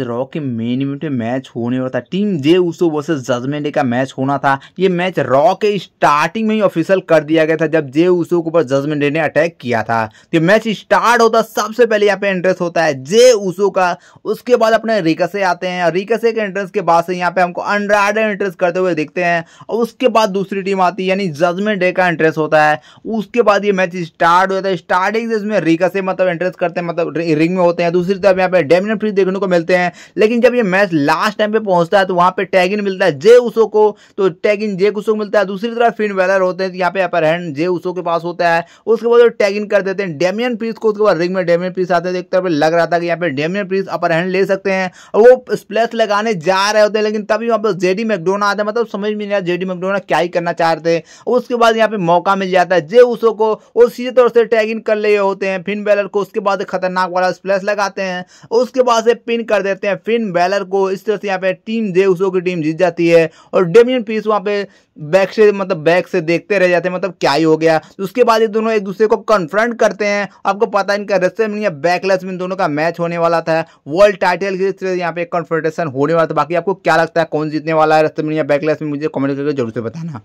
raw के main event में match होने वाला था team Jey Uso versus judgment का मैच होना था ये मैच रॉ के स्टार्टिंग में ही ऑफिशियल कर दिया गया था जब जे उसो के ऊपर जजमेंट डे ने अटैक किया था तो मैच स्टार्ट होता सबसे पहले यहाँ पे एंट्रेंस होता है जे उसो का उसके बाद अपने रिकसे आते हैं रिकसे के एंट्रेंस के बाद से यहाँ पे हमको अंड्राडे एंट्रेंस करते हुए देखते हैं और उसके बाद दूसरी टीम आती है यानी जजमेंट डे का एंट्रेंस होता है उसके बाद ये मैच स्टार्ट होता है स्टार्टिंग से इसमें रिकसे मतलब एंट्रेंस करते हैं मतलब रिंग में होते हैं दूसरी तरफ यहाँ पे डेमिनेट फ्री देखने को मिलते हैं हैं लेकिन जब ये मैच लास्ट टाइम पे पहुंचता है तो वहां पे टैग इन मिलता है जे उसो को तो टैग इन जे उसो को मिलता है दूसरी तरफ फिन वेलर होते हैं तो यहाँ पे अपर हैंड जे उसो के पास होता है उसके बाद टैग इन कर देते हैं डेमियन पीस को उसके बाद रिंग में डेमियन पीस आते हैं तो एक तरफ लग रहा था कि यहाँ पे डेमियन पीस अपर हैंड ले सकते हैं वो स्प्लेस लगाने जा रहे होते हैं लेकिन तभी वहाँ पर जेडी मैकडोना आता मतलब समझ में नहीं आया जेडी मैकडोना क्या ही करना चाह रहे उसके बाद यहाँ पे मौका मिल जाता है जे उसो को और सीधे तौर से इन कर ले होते हैं फिन वेलर को उसके बाद खतरनाक वाला स्प्लेस लगाते हैं उसके बाद से पिन कर देते रहते हैं फिन बैलर को इस तरह से यहाँ पे टीम जे उसो की टीम जीत जाती है और डेमियन पीस वहाँ पे बैक से मतलब बैक से देखते रह जाते हैं मतलब क्या ही हो गया तो उसके बाद ये दोनों एक दूसरे को कन्फ्रंट करते हैं आपको पता है इनका रस्से में या बैकलेस में दोनों का मैच होने वाला था वर्ल्ड टाइटल की तरह यहाँ पे कन्फ्रंटेशन होने वाला था बाकी आपको क्या लगता है कौन जीतने वाला है रस्ते में या बैकलेस में मुझे कॉमेंट करके जरूर से बताना